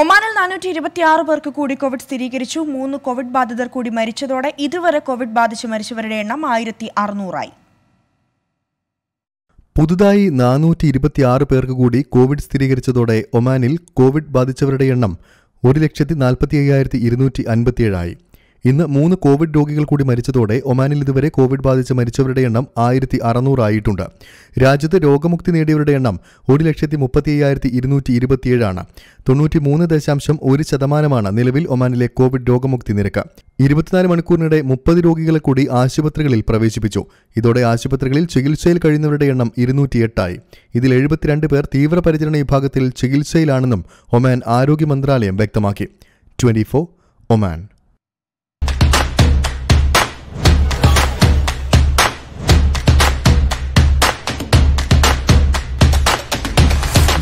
ഒമാനിൽ നാനൂറ്റി ഇരുപത്തിയാറ് പേർക്ക് കൂടി കോവിഡ് സ്ഥിരീകരിച്ചു മൂന്ന് കോവിഡ് ബാധിതർ കൂടി മരിച്ചതോടെ ഇതുവരെ കോവിഡ് ബാധിച്ച് മരിച്ചവരുടെ എണ്ണം ആയിരത്തി അറുന്നൂറായി പുതുതായി നാനൂറ്റി ഇരുപത്തിയാറ് പേർക്ക് കൂടി കോവിഡ് സ്ഥിരീകരിച്ചതോടെ ഒമാനിൽ കോവിഡ് ബാധിച്ചവരുടെ എണ്ണം ഒരു ലക്ഷത്തി നാൽപ്പത്തി അയ്യായിരത്തി ഇരുന്നൂറ്റി അൻപത്തിയേഴായി ഇന്ന് മൂന്ന് കോവിഡ് രോഗികൾ കൂടി മരിച്ചതോടെ ഒമാനിൽ ഇതുവരെ കോവിഡ് ബാധിച്ച് മരിച്ചവരുടെ എണ്ണം ആയിരത്തി അറുന്നൂറായിട്ടുണ്ട് രാജ്യത്ത് രോഗമുക്തി നേടിയവരുടെ എണ്ണം ഒരു ലക്ഷത്തി മുപ്പത്തി അയ്യായിരത്തി ഇരുന്നൂറ്റി ഇരുപത്തിയേഴാണ് തൊണ്ണൂറ്റി മൂന്ന് ദശാംശം ഒരു ശതമാനമാണ് നിലവിൽ ഒമാനിലെ കോവിഡ് രോഗമുക്തി നിരക്ക് ഇരുപത്തിനാല് മണിക്കൂറിനിടെ മുപ്പത് രോഗികളെ കൂടി ആശുപത്രികളിൽ പ്രവേശിപ്പിച്ചു ഇതോടെ ആശുപത്രികളിൽ ചികിത്സയിൽ കഴിയുന്നവരുടെ എണ്ണം ഇരുന്നൂറ്റിയെട്ടായി ഇതിൽ എഴുപത്തിരണ്ട് പേർ തീവ്രപരിചരണ വിഭാഗത്തിൽ ചികിത്സയിലാണെന്നും ഒമാൻ ആരോഗ്യ മന്ത്രാലയം വ്യക്തമാക്കി ട്വന്റി ഒമാൻ